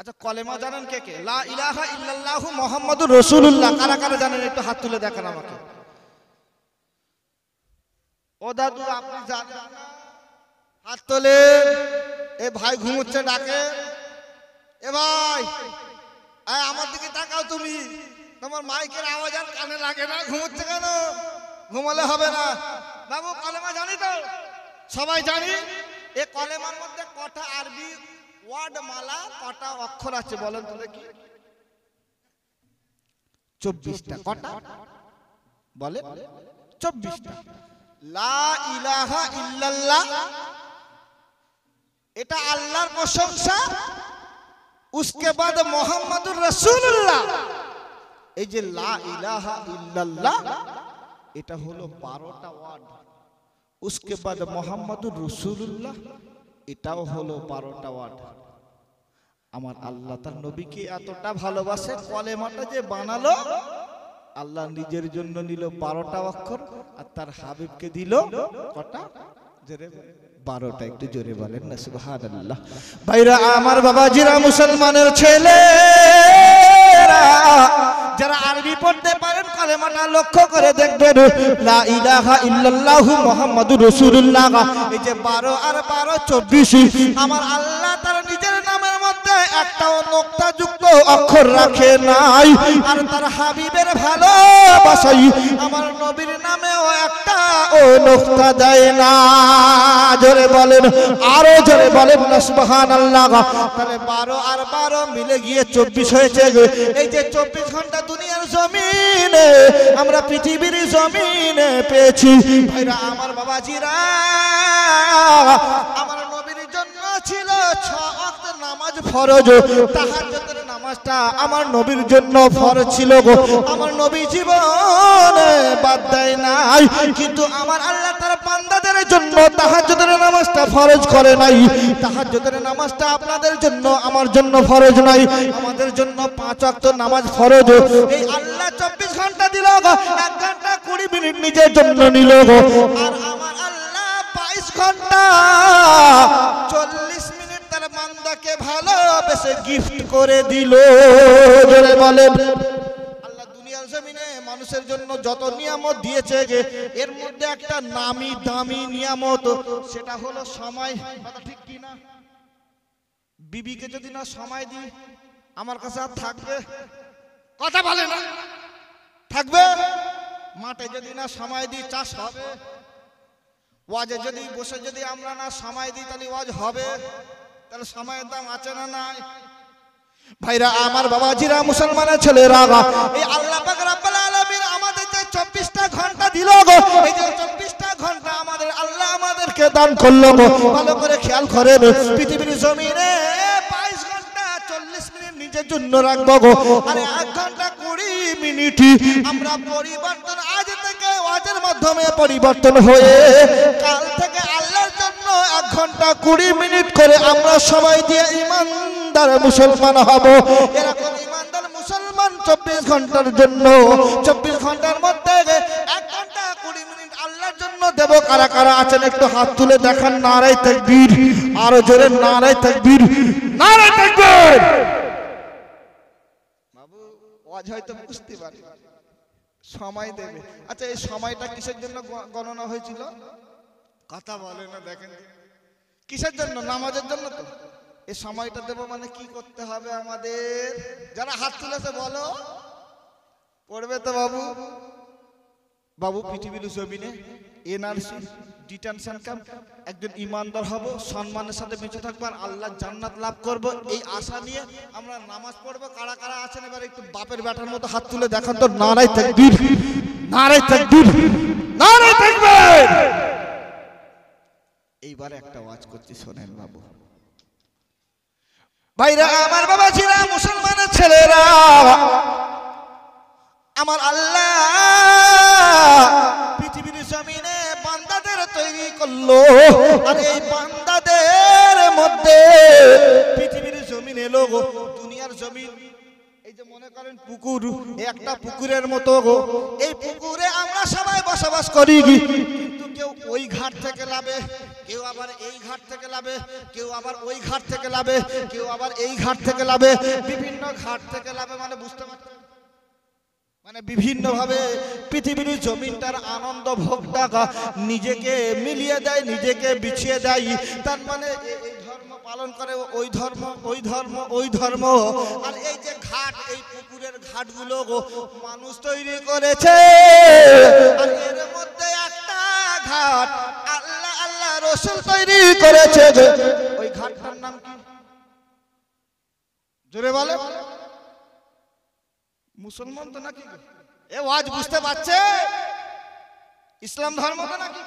আচ্ছা কলেমা জানেন কে কে লা ইলাহা ইল্লাল্লাহ মুহাম্মাদুর রাসূলুল্লাহ কারা কারা জানেন একটু হাত তুলে দেখেন আমাকে ও দাদু আপনি হাত তোলে এ ভাই ঘুমোচ্ছে ডাকে এ ভাই আমার দিকে তাকাও তুমি তোমার মাইকের আওয়াজ আর কানে লাগে না ঘুমোচ্ছে কেন ঘুমালে হবে না বাবু কলেমা জানি তো সবাই জানি এ কলেমার মধ্যে কটা আরবি ওয়ার্ড কটা অক্ষর আছে বলেন তো দেখি চব্বিশটা কটা বলে চব্বিশটা লা ইলাহা ইল্লাল্লাহ এটা আল্লাহর প্রশংসা উসকে বাদ মোহাম্মদুর রসুল্লাহ এই যে লা ইলাহা ইল্লাল্লাহ এটা হলো বারোটা ওয়ার্ড উসকে বাদ মোহাম্মদুর রসুল্লাহ এটাও হলো বারোটা ওয়ার্ড আমার আল্লাহ তার নবীকে এতটা ভালোবাসে কলে মাটা যে বানালো আল্লাহ নিজের জন্য নিল বারোটা অক্ষর আর তার হাবিবকে দিল কটা বারোটা একটু জোরে বলেন না সুহাদ আল্লাহ ভাইরা আমার বাবাজিরা মুসলমানের ছেলে যারা আরবি পড়তে পারেন কালেমাটা লক্ষ্য করে দেখবেন লা ইলাহা ইল্লাল্লাহু মুহাম্মাদুর রাসূলুল্লাহ এই যে 12 আর 12 24 আমার আল্লাহ তার নিজের অক্ষর রাখে নাই আর হাবিবের নবীর নামেও একটা ও দেয় না জোরে বলেন আরো জোরে বলেন না সুবহান আল্লাহ তাহলে বারো আর বারো মিলে গিয়ে চব্বিশ হয়েছে এই যে চব্বিশ ঘন্টা দুনিয়ার জমিনে আমরা পৃথিবীর জমিনে পেয়েছি আমার বাবাজিরা আমার ছিল ছ ওয়াক্তের নামাজ ফরজ তাহাজ্জুদের নামাজটা আমার নবীর জন্য ফরজ ছিল গো আমার নবী জীবনে বাদ দেয় নাই কিন্তু আমার আল্লাহ তার বান্দাদের জন্য তাহাজ্জুদের নামাজটা ফরজ করে নাই তাহাজ্জুদের নামাজটা আপনাদের জন্য আমার জন্য ফরজ নাই আমাদের জন্য পাঁচ ওয়াক্ত নামাজ ফরজ এই আল্লাহ চব্বিশ ঘন্টা দিল গো এক ঘন্টা কুড়ি মিনিট নিজের জন্য নিল গো আর আমার আল্লাহ বাইশ ঘন্টা চল্লিশ মিনিট তার মান্দাকে ভালোবেসে গিফট করে দিল বলে আল্লাহ দুনিয়ার জমিনে মানুষের জন্য যত নিয়ামত দিয়েছে যে এর মধ্যে একটা নামি দামি নিয়ামত সেটা হলো সময় ঠিক কি না বিবিকে যদি না সময় দিই আমার কাছে আর থাকবে কথা বলে না থাকবে মাঠে যদি না সময় দিই চাষ হবে ওয়াজে যদি বসে যদি আমরা না সময় দিই তাহলে ওয়াজ হবে তাহলে সময়ের দাম আছে না নাই ভাইরা আমার বাবাজিরা মুসলমানের ছেলেরা এই আল্লাহ পাক রাব্বুল আলামিন আমাদের যে 24টা ঘন্টা দিল গো এই যে 24টা ঘন্টা আমাদের আল্লাহ আমাদেরকে দান করলো গো ভালো করে খেয়াল করেন পৃথিবীর জমিনে 22 ঘন্টা 40 মিনিট নিজের জন্য রাখবো গো আরে 1 ঘন্টা 20 মিনিট আমরা পরিবর্তন আজ থেকে ওয়াজের মাধ্যমে পরিবর্তন হয়ে ঘন্টা কুড়ি মিনিট করে আমরা সবাই দিয়ে ইমানদার মুসলমান হব এরকম ইমানদার মুসলমান চব্বিশ ঘন্টার জন্য চব্বিশ ঘন্টার মধ্যে এক ঘন্টা কুড়ি মিনিট আল্লাহর জন্য দেব কারা কারা আছেন একটু হাত তুলে দেখান নারাই তাকবীর আরো জোরে নারাই তাকবীর নারাই তাকবীর বাবু আজ হয়তো বুঝতে পারি সময় দেবে আচ্ছা এই সময়টা কিসের জন্য গণনা হয়েছিল কথা বলে না দেখেন কিসের জন্য নামাজের জন্য তো এই সময়টা দেবো মানে কি করতে হবে আমাদের যারা হাত তুলেছে বলো পড়বে তো বাবু বাবু পৃথিবীর জমিনে এনআরসি ডিটেনশন ক্যাম্প একজন ইমানদার হব সম্মানের সাথে বেঁচে থাকবো আর আল্লাহ জান্নাত লাভ করব এই আশা নিয়ে আমরা নামাজ পড়বো কারা কারা আছেন এবার একটু বাপের ব্যাটার মতো হাত তুলে দেখান তো নারাই থাকবি নারাই থাকবি নারাই থাকবে এবার একটা ওয়াজ করছি শোনেন বাবু ভাইরা আমার বাবা ছিল মুসলমানের ছেলেরা আমার আল্লাহ পৃথিবীর জমিনে বান্দাদের তৈরি করলো আর এই বান্দাদের মধ্যে পৃথিবীর জমিনে লোক দুনিয়ার জমিন যে মনে করেন পুকুর একটা পুকুরের মতো গো এই পুকুরে আমরা সবাই বসবাস করি কিন্তু কেউ ওই ঘাট থেকে লাভে কেউ আবার এই ঘাট থেকে লাভে কেউ আবার ওই ঘাট থেকে লাভে কেউ আবার এই ঘাট থেকে লাভে বিভিন্ন ঘাট থেকে লাভে মানে বুঝতে পারছি মানে বিভিন্নভাবে পৃথিবীর জমিনটার আনন্দ ভোগ টাকা নিজেকে মিলিয়ে দেয় নিজেকে বিছিয়ে দেয় তার মানে পালন করে ওই ধর্ম ওই ধর্ম ওই ধর্ম আর এই যে ঘাট এই পুকুরের ঘাট গুলো মানুষ তৈরি করেছে আর এর মধ্যে একটা ঘাট আল্লাহ আল্লাহ রসুল তৈরি করেছে ওই ঘাটটার নাম কি জোরে বলে মুসলমান তো নাকি এ ওয়াজ বুঝতে পারছে ইসলাম ধর্ম তো নাকি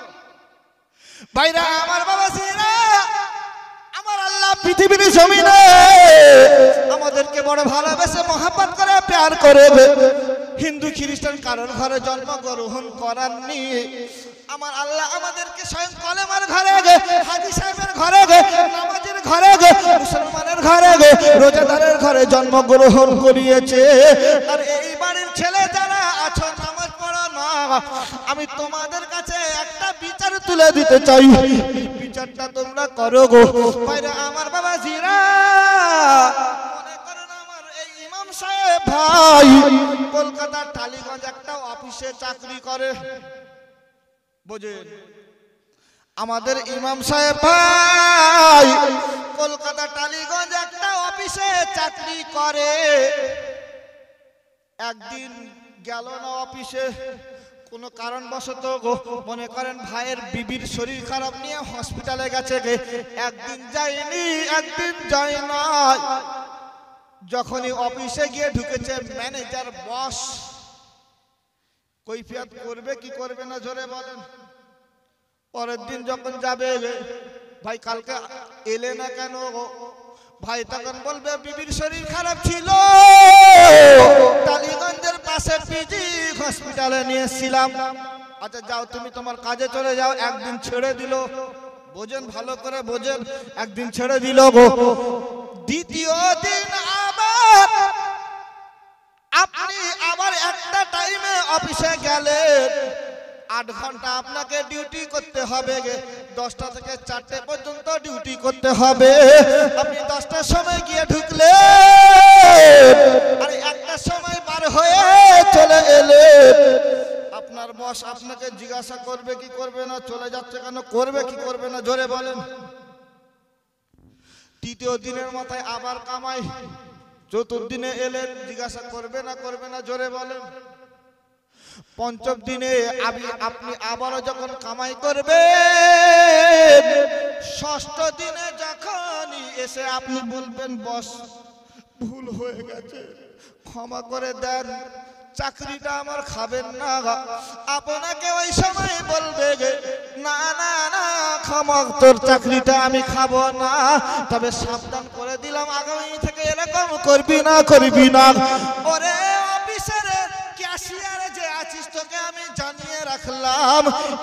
ভাইরা আমার বাবা সিরা পৃথিবীর জমিনে আমাদেরকে বড় ভালোবেসে মহাপাত করে প্যার করে হিন্দু খ্রিস্টান কারোর ঘরে জন্মগ্রহণ করাননি আমার আল্লাহ আমাদেরকে স্বয়ং কলেমার ঘরে গে হাজি সাহেবের ঘরে গে নামাজের ঘরে গে মুসলমানের ঘরে গে রোজাদারের ঘরে জন্মগ্রহণ করিয়েছে আর এই বাড়ির ছেলে যারা আছো নামাজ পড়ো না আমি তোমাদের কাছে একটা বিচার তুলে দিতে চাই চর্চা তোমরা করো গো আমার বাবা জিরা সাহেব কলকাতার টালিগঞ্জ একটা অফিসে চাকরি করে বোঝেন আমাদের ইমাম সাহেব টালিগঞ্জ একটা অফিসে চাকরি করে একদিন গেল না অফিসে কোনো কারণবশত গো মনে করেন ভাইয়ের বিবির শরীর খারাপ নিয়ে হসপিটালে গেছে গে একদিন যায়নি একদিন যায় নাই যখনই অফিসে গিয়ে ঢুকেছে ম্যানেজার বস কৈফিয়াত করবে কি করবে না জোরে বলেন পরের দিন যখন যাবে ভাই কালকে এলে না কেন ভাই তখন বলবে বিবির শরীর খারাপ ছিল তালি পাশে পিজি হসপিটালে নিয়ে এসেছিলাম আচ্ছা যাও তুমি তোমার কাজে চলে যাও একদিন ছেড়ে দিল বোঝেন ভালো করে বোঝেন একদিন ছেড়ে দিল গো দ্বিতীয় দিন আবার আপনি আবার একটা টাইমে অফিসে গেলেন আট ঘন্টা আপনাকে ডিউটি করতে হবে দশটা থেকে চারটে পর্যন্ত ডিউটি করতে হবে আপনি দশটার সময় গিয়ে চলে যাচ্ছে কেন করবে কি করবে না জোরে বলেন তৃতীয় দিনের মাথায় আবার কামাই চতুর্দিনে এলেন জিজ্ঞাসা করবে না করবে না জোরে বলেন পঞ্চম দিনে আমি আপনি আবারও যখন কামাই করবে ষষ্ঠ দিনে যখনই এসে আপনি বলবেন বস ভুল হয়ে গেছে ক্ষমা করে দেন চাকরিটা আমার খাবেন না আপনাকে ওই সময় বলবে তোর চাকরিটা আমি খাবো না তবে সাবধান করে দিলাম আগামী থেকে এরকম করবি না করবি না ওরে অফিসের ক্যাশিয়ারে যে আছিস তোকে আমি জানিয়ে রাখলাম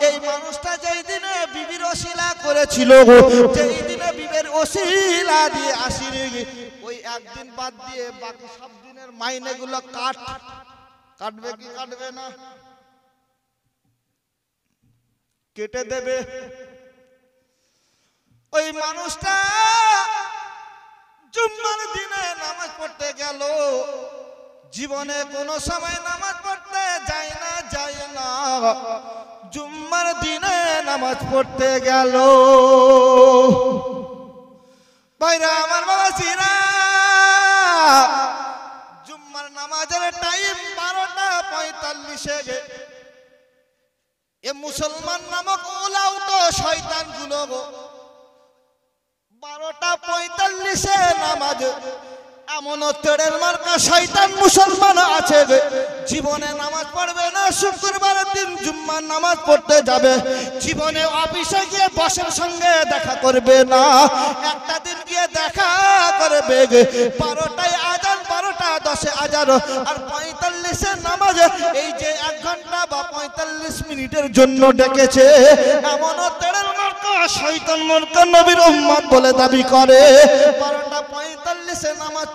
এই মানুষটা যেই দিনে বিবির অশিলা করেছিল যেই দিনে বিবের অশিলা দিয়ে আসিনি ওই একদিন বাদ দিয়ে বাকি সব দিনের মাইনেগুলো কাট কাটবে কি কাটবে না কেটে দেবে ওই মানুষটা জুম্মার দিনে নামাজ পড়তে গেল জীবনে কোনো সময় নামাজ পড়তে যায় না যায় না জুম্মার দিনে নামাজ পড়তে গেল বাইরা আমার বাবা চিরা জুম্মার নামাজের টাইম বারোটা পঁয়তাল্লিশে এ মুসলমান নামক ওলাও তো শয়তান গুলো বারোটা পঁয়তাল্লিশে নামাজ এমন তেড়ের মার্কা শয়তান মুসলমান আছে জীবনে নামাজ পড়বে না শুক্রবারের দিন জুম্মার নামাজ পড়তে যাবে জীবনে অফিসে গিয়ে বসের সঙ্গে দেখা করবে না একটা দিন গিয়ে দেখা করবে বারোটায় আজান বারোটা দশে আজার আর নামাজে এই যে এক ঘন্টা বা পঁয়তাল্লিশ মিনিটের জন্য ডেকেছে এমনও দাবি করে বারোটা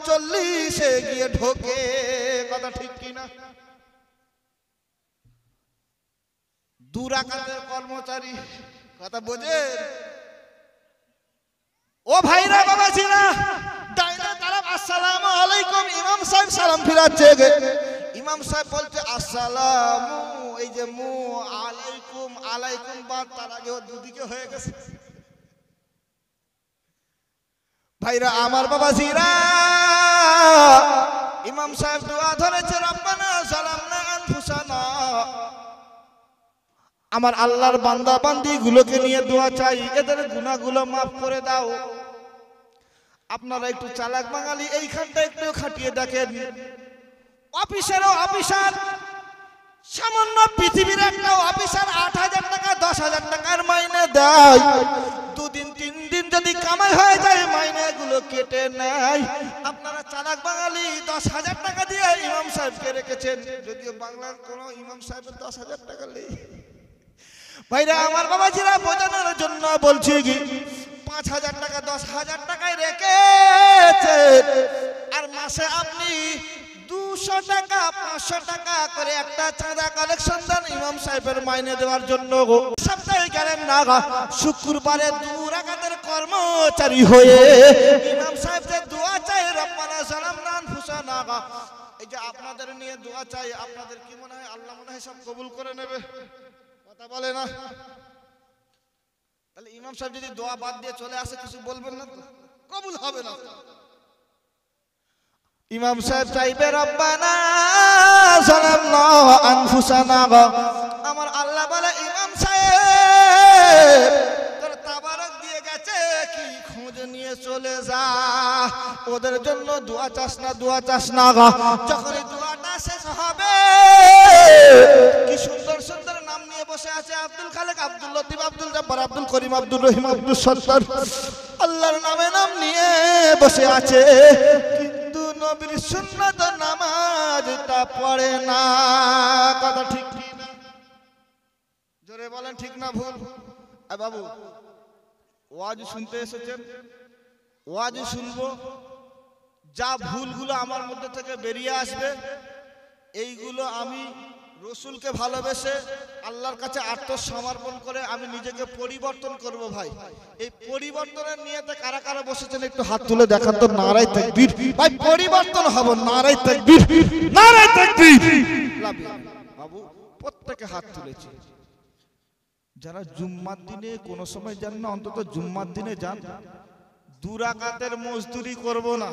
চল্লিশে গিয়ে ঢোকে কথা কর্মচারী কথা বোঝে ও ভাইরা বাবা ছিনা ডাইনা তারা আসসালামু আলাইকুম ইমাম সাহেব সালাম ফিরাচ্ছে ইমাম সাহেব বলছে আসসালামু এই যে মু আলাইকুম আলাইকুম বা তার আগে দুদিকে হয়ে গেছে ভাইরা আমার বাবা জিরা ইমাম সাহেব দোয়া ধরেছে রব্বানা না আনফুসানা আমার আল্লাহর বান্দা বান্দি গুলোকে নিয়ে দোয়া চাই এদের গুণাগুলো মাফ করে দাও আপনারা একটু চালাক বাঙালি এইখানটা একটু খাটিয়ে দেখেন অফিসেরও অফিসার সামান্য পৃথিবীর একটা অফিসার আট হাজার টাকা দশ হাজার টাকার মাইনে দেয় দুদিন তিন দিন যদি কামাই হয়ে যায় মাইনেগুলো কেটে নেয় আপনারা চালাক বাঙালি দশ হাজার টাকা দিয়ে ইমাম সাহেবকে রেখেছেন যদিও বাংলার কোন ইমাম সাহেবের দশ হাজার টাকা নেই ভাইরা আমার বাবা জিরা বোঝানোর জন্য বলছি কি পাঁচ হাজার টাকা দশ হাজার টাকায় রেখেছেন আর মাসে আপনি দুশো টাকা পাঁচশো টাকা করে একটা চাঁদা কালেকশন দেন ইমাম সাহেবের মাইনে দেওয়ার জন্য সপ্তাহে গেলেন না শুক্রবারে দু কর্মচারী হয়ে ইমাম সাহেব যে দোয়া চাই রপ্পানা সালাম নান ফুসা ফুসানা এই যে আপনাদের নিয়ে দোয়া চাই আপনাদের কি মনে হয় আল্লাহ মনে হয় সব কবুল করে নেবে কথা বলে না তাহলে ইমাম সাহেব যদি দোয়া বাদ দিয়ে চলে আসে কিছু বলবেন না কবুল হবে না ইমাম সাহেব চাইবে রব্বানা সালামনা আনফুসানা আমার আল্লাহ বলে ইমাম সাহেব তোর তাবারক দিয়ে গেছে কি খোঁজ নিয়ে চলে যা ওদের জন্য দোয়া চাস না দোয়া চাস না যখন দোয়াটা শেষ হবে কি সুন্দর সুন্দর নাম নিয়ে বসে আছে আব্দুল খালেক আব্দুল লতিফ আব্দুল জব্বার আব্দুল করিম আব্দুল রহিম আব্দুল সত্তার আল্লাহর নামে নাম নিয়ে বসে আছে নবীর সুন্নত তা পড়ে না কথা ঠিক জোরে বলেন ঠিক না ভুল বাবু ওয়াজ শুনতে এসেছেন ওয়াজ শুনবো যা ভুলগুলো আমার মধ্যে থেকে বেরিয়ে আসবে এইগুলো আমি রসুলকে ভালোবেসে আল্লাহর কাছে আত্মসমর্পণ করে আমি নিজেকে পরিবর্তন করব ভাই এই পরিবর্তনের নিয়ে কারা কারা বসেছেন একটু হাত তুলে দেখান তো নারাই তাকবীর ভাই পরিবর্তন হব নারাই তাকবীর নারাই তাকবীর বাবু প্রত্যেকে হাত তুলেছে যারা জুম্মার দিনে কোনো সময় যান না অন্তত জুম্মার দিনে যান দুরাকাতের মজদুরি করব না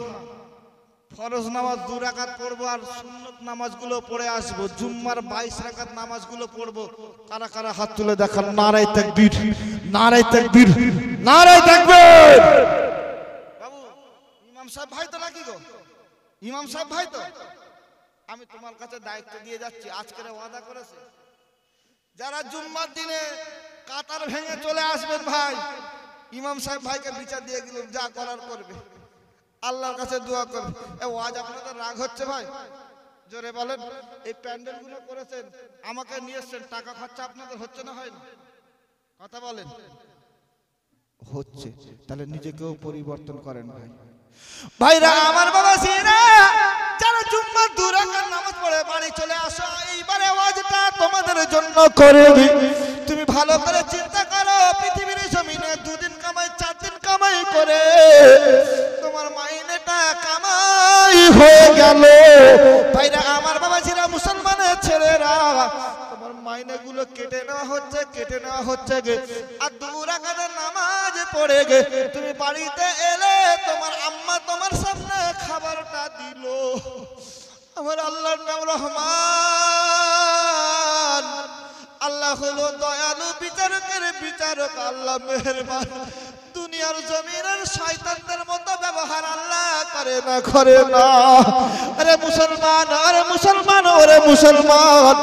ফরজ নামাজ দু রাকাত পড়বো আর সুন্নত নামাজগুলো পড়ে আসবো জুম্মার বাইশ রাকাত নামাজগুলো পড়বো কারা কারা হাত তুলে দেখান নারাই তাকবীর নারাই তাকবীর নারাই তাকবীর বাবু ইমাম সাহেব ভাই তো নাকি গো ইমাম সাহেব ভাই তো আমি তোমার কাছে দায়িত্ব দিয়ে যাচ্ছি আজকের ওয়াদা করেছে যারা জুম্মার দিনে কাতার ভেঙে চলে আসবেন ভাই ইমাম সাহেব ভাইকে বিচার দিয়ে গেলাম যা করার করবে আল্লাহর কাছে দোয়া করবে এ ওয়াজ আপনাদের রাগ হচ্ছে ভাই জোরে বলেন এই প্যান্ডেলগুলো করেছেন আমাকে নিয়ে এসছেন টাকা খরচা আপনাদের হচ্ছে না হয় না কথা বলেন হচ্ছে তাহলে নিজেকেও পরিবর্তন করেন ভাই ভাইরা আমার বাবা সিরা যারা জুম্মা দুরাকার নামাজ পড়ে বাড়ি চলে আসো এইবারে ওয়াজটা তোমাদের জন্য করে তুমি ভালো করে চিন্তা করো পৃথিবীর জমিনে দুদিন কামাই চার দিন কামাই করে হয়ে গেল তাইরা আমার বাবা ছিল মুসলমানের ছেলেরা মাইনেগুলো কেটে নেওয়া হচ্ছে কেটে হচ্ছে গে আর নামাজ পড়ে গে তুমি বাড়িতে এলে তোমার আম্মা তোমার খাবারটা দিল আমার আল্লাহর নাম রহমান আল্লাহ হলো দয়ালু বিচারকের বিচারক আল্লাহ মেহরবান দুনিয়ার জমিনের শয়তানদের মতো ব্যবহার আল্লাহ করে না করে না আরে মুসলমান আরে মুসলমান ওরে মুসলমান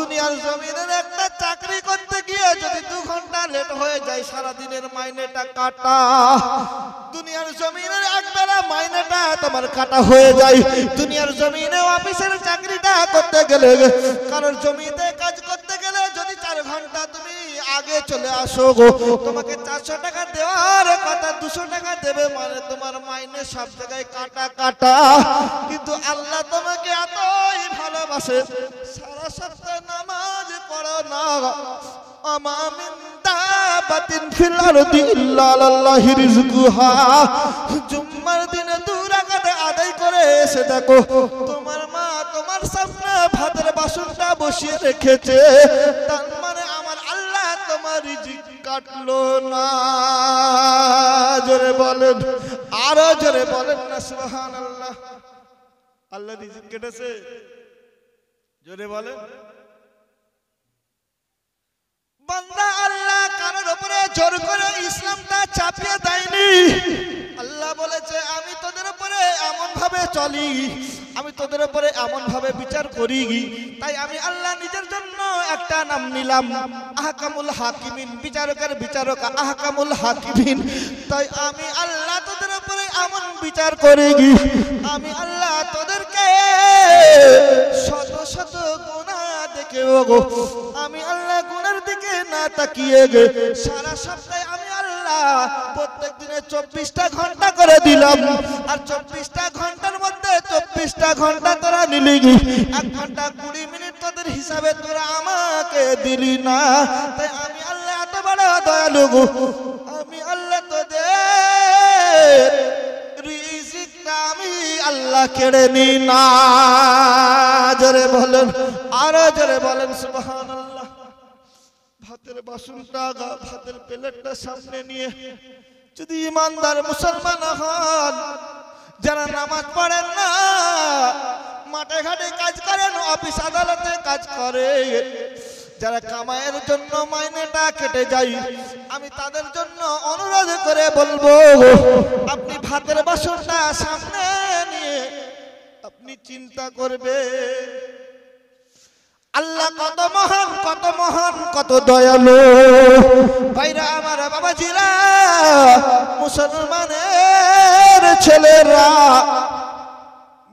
দুনিয়ার জমিনের একটা চাকরি করতে গিয়ে যদি দু ঘন্টা লেট হয়ে যায় সারা দিনের মাইনেটা কাটা দুনিয়ার জমিনের একবেলা মাইনেটা তোমার কাটা হয়ে যায় দুনিয়ার জমিনে অফিসের চাকরিটা করতে গেলে কারোর জমিতে আগে চলে আসো গো তোমাকে চারশো টাকা দেওয়ার কথা দুশো টাকা দেবে মানে তোমার মাইনে সব জায়গায় কাটা কাটা কিন্তু আল্লাহ তোমাকে এতই ভালোবাসে সারা সপ্তাহ নামাজ পড়ো না জুম্মার আদায় করে তোমার মা তোমার সামনে ভাতের বাসনটা বসিয়ে রেখেছে কাটলো না জোরে বলেন আরো জোরে বলেন না সুহান আল্লাহ আল্লাহ রিজিক কেটেছে জোরে বলেন বান্দা আল্লাহ কারোর উপরে জোর করে ইসলামটা চাপিয়ে দেয়নি আল্লাহ বলেছে আমি তোদের উপরে এমন ভাবে চলি আমি তোদের উপরে এমন ভাবে বিচার করি তাই আমি আল্লাহ নিজের জন্য একটা নাম নিলাম আহকামুল হাকিমিন বিচারকের বিচারক আহকামুল হাকিমিন তাই আমি আল্লাহ তোদের উপরে এমন বিচার করি আমি আল্লাহ তোদেরকে শত শত গুণা দেখে আমি আল্লাহ গুণের দিকে না তাকিয়ে গে সারা সপ্তাহে আমি চব্বিশটা ঘন্টা করে দিলাম আর চব্বিশটা ঘন্টার মধ্যে চব্বিশটা ঘন্টা তোরা নিলি এক ঘন্টা কুড়ি মিনিট হিসাবে তোরা আমাকে দিলি না আমি আল্লাহ এত বড় দয়ালু আমি আল্লাহ তোদের রিজিকটা আমি আল্লাহ কেড়ে নি না জরে বলেন আরো জরে বলেন সুবহানাল্লাহ বাসনটা ভাতের প্লেটটা সামনে নিয়ে যদি ইমানদার মুসলমান হন যারা নামাজ পড়েন না মাঠে ঘাটে কাজ করেন অফিস আদালতে কাজ যারা কামায়ের জন্য মাইনেটা কেটে যাই আমি তাদের জন্য অনুরোধ করে বলবো আপনি ভাতের বাসনটা সামনে নিয়ে আপনি চিন্তা করবে আল্লাহ কত মহান কত মহান কত দয়ালু ভাইরা আমার বাবা বাবাজিরা মুসলমানের ছেলেরা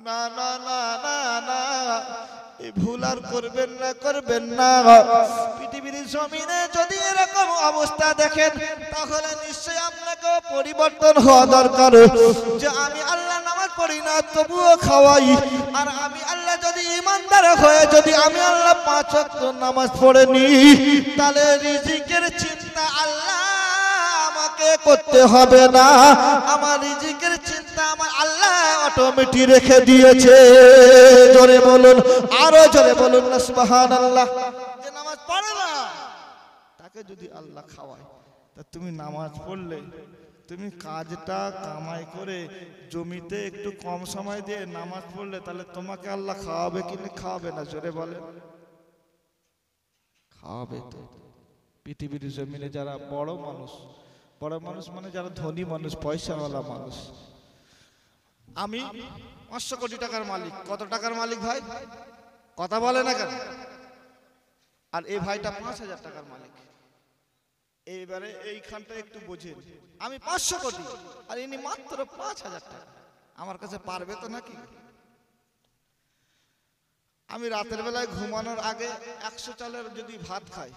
না না না না না ভুল আর করবেন না করবেন না পৃথিবীর জমিনে যদি এরকম অবস্থা দেখেন তাহলে নিশ্চয় আপনাকে পরিবর্তন হওয়া দরকার যে আমি আল্লাহ নামাজ পড়ি না তবুও খাওয়াই আর আমি আল্লাহ যদি ইমানদার হয়ে যদি আমি আল্লাহ পাঁচ নামাজ পড়ে নি তাহলে রিজিকের চিন্তা আল্লাহ আমাকে করতে হবে না আমার রিজিকের চিন্তা আমার আল্লাহ রেখে দিয়েছে জোরে বলুন আরো জোরে বলুন আল্লাহ যে নামাজ পড়ে না তাকে যদি আল্লাহ খাওয়ায় তা তুমি নামাজ পড়লে তুমি কাজটা কামাই করে জমিতে একটু কম সময় দিয়ে নামাজ পড়লে তাহলে তোমাকে আল্লাহ খাওয়াবে কি খাওয়াবে না জোরে বলে খাওয়াবে তো পৃথিবীর জমিনে যারা বড় মানুষ বড় মানুষ মানে যারা ধনী মানুষ পয়সাওয়ালা মানুষ আমি পাঁচশো কোটি টাকার মালিক কত টাকার মালিক ভাই কথা বলে না কেন আর এই ভাইটা পাঁচ হাজার টাকার মালিক এইবারে এইখানটা একটু বোঝেন আমি পাঁচশো কোটি আর ইনি মাত্র পাঁচ হাজার টাকা আমার কাছে পারবে তো নাকি আমি রাতের বেলায় ঘুমানোর আগে একশো চালের যদি ভাত খাই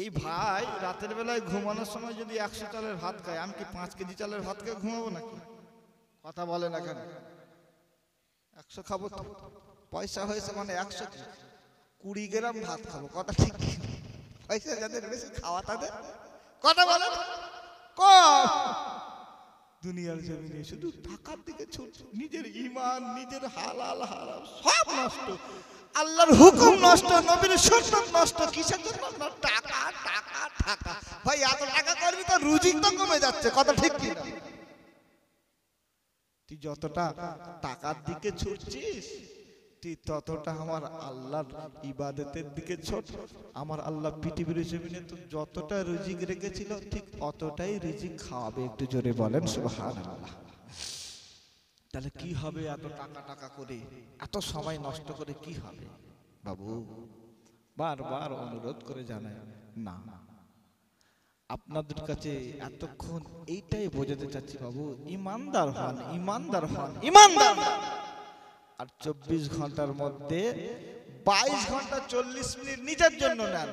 এই ভাই রাতের বেলায় ঘুমানোর সময় যদি একশো চালের ভাত খাই আমি কি পাঁচ কেজি চালের ভাত খেয়ে ঘুমাবো নাকি কথা বলে না কেন একশো খাবো তো পয়সা হয়েছে মানে একশো কুড়ি গ্রাম ভাত খাবো কথা ঠিক পয়সা যাদের বেশি খাওয়া তাদের কথা বলো কম দুনিয়ার জমিনে শুধু টাকার দিকে ছুট নিজের ইমান নিজের হালাল হারাম সব নষ্ট আল্লাহর হুকুম নষ্ট নবীর সুন্নত নষ্ট কিসের জন্য টাকা টাকা টাকা ভাই এত টাকা করবি তো রুজি তো কমে যাচ্ছে কথা ঠিক কি তুই যতটা টাকার দিকে ছুটছিস ঠিক ততটা আমার আল্লাহর ইবাদতের দিকে ছোট আমার আল্লাহ পৃথিবীর জমিনে তো যতটা রিজিক রেখেছিল ঠিক অতটাই রিজিক খাওয়াবে একটু জোরে বলেন সুহান আল্লাহ তাহলে কি হবে এত টাকা টাকা করে এত সময় নষ্ট করে কি হবে বাবু বারবার অনুরোধ করে জানায় না আপনাদের কাছে এতক্ষণ এইটাই বোঝাতে চাচ্ছি বাবু ইমানদার হন ইমানদার হন ইমানদার আর চব্বিশ ঘন্টার মধ্যে বাইশ ঘন্টা চল্লিশ মিনিট নিজের জন্য নেন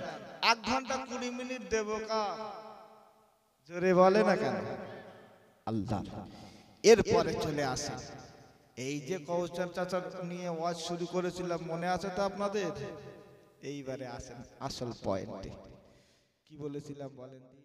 এক ঘন্টা কুড়ি মিনিট দেব কা জোরে বলে না কেন আল্লাহ এরপরে চলে আসে এই যে কৌশল চাচা নিয়ে ওয়াজ শুরু করেছিলাম মনে আছে তো আপনাদের এইবারে আসেন আসল পয়েন্টে কি বলেছিলাম বলেন